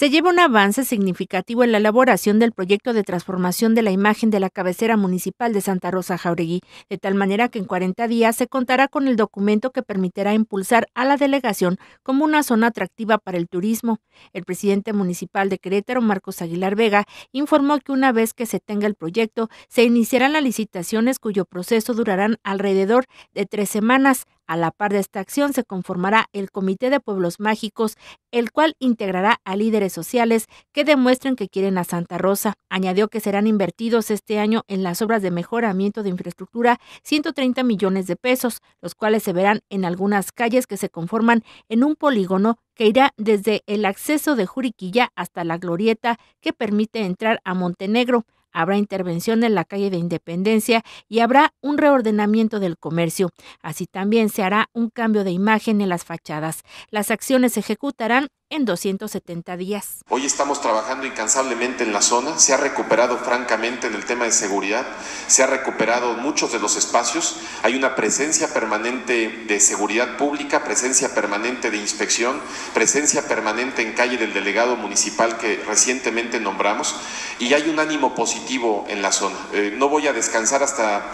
se lleva un avance significativo en la elaboración del proyecto de transformación de la imagen de la cabecera municipal de Santa Rosa Jauregui, de tal manera que en 40 días se contará con el documento que permitirá impulsar a la delegación como una zona atractiva para el turismo. El presidente municipal de Querétaro, Marcos Aguilar Vega, informó que una vez que se tenga el proyecto, se iniciarán las licitaciones cuyo proceso durarán alrededor de tres semanas, a la par de esta acción se conformará el Comité de Pueblos Mágicos, el cual integrará a líderes sociales que demuestren que quieren a Santa Rosa. Añadió que serán invertidos este año en las obras de mejoramiento de infraestructura 130 millones de pesos, los cuales se verán en algunas calles que se conforman en un polígono que irá desde el acceso de Juriquilla hasta la glorieta que permite entrar a Montenegro habrá intervención en la calle de Independencia y habrá un reordenamiento del comercio. Así también se hará un cambio de imagen en las fachadas. Las acciones se ejecutarán en 270 días. Hoy estamos trabajando incansablemente en la zona, se ha recuperado francamente en el tema de seguridad, se ha recuperado muchos de los espacios, hay una presencia permanente de seguridad pública, presencia permanente de inspección, presencia permanente en calle del delegado municipal que recientemente nombramos y hay un ánimo positivo en la zona. Eh, no voy a descansar hasta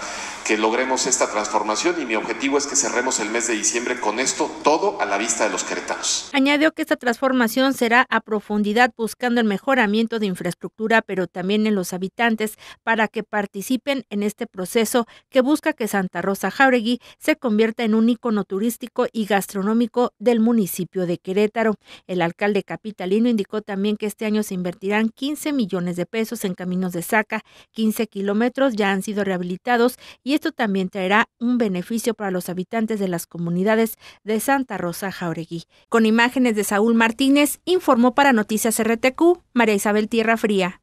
que logremos esta transformación y mi objetivo es que cerremos el mes de diciembre con esto todo a la vista de los queretanos. Añadió que esta transformación será a profundidad buscando el mejoramiento de infraestructura, pero también en los habitantes para que participen en este proceso que busca que Santa Rosa Jauregui se convierta en un icono turístico y gastronómico del municipio de Querétaro. El alcalde capitalino indicó también que este año se invertirán 15 millones de pesos en caminos de saca, 15 kilómetros ya han sido rehabilitados y esto también traerá un beneficio para los habitantes de las comunidades de Santa Rosa Jauregui. Con imágenes de Saúl Martínez, informó para Noticias RTQ María Isabel Tierra Fría.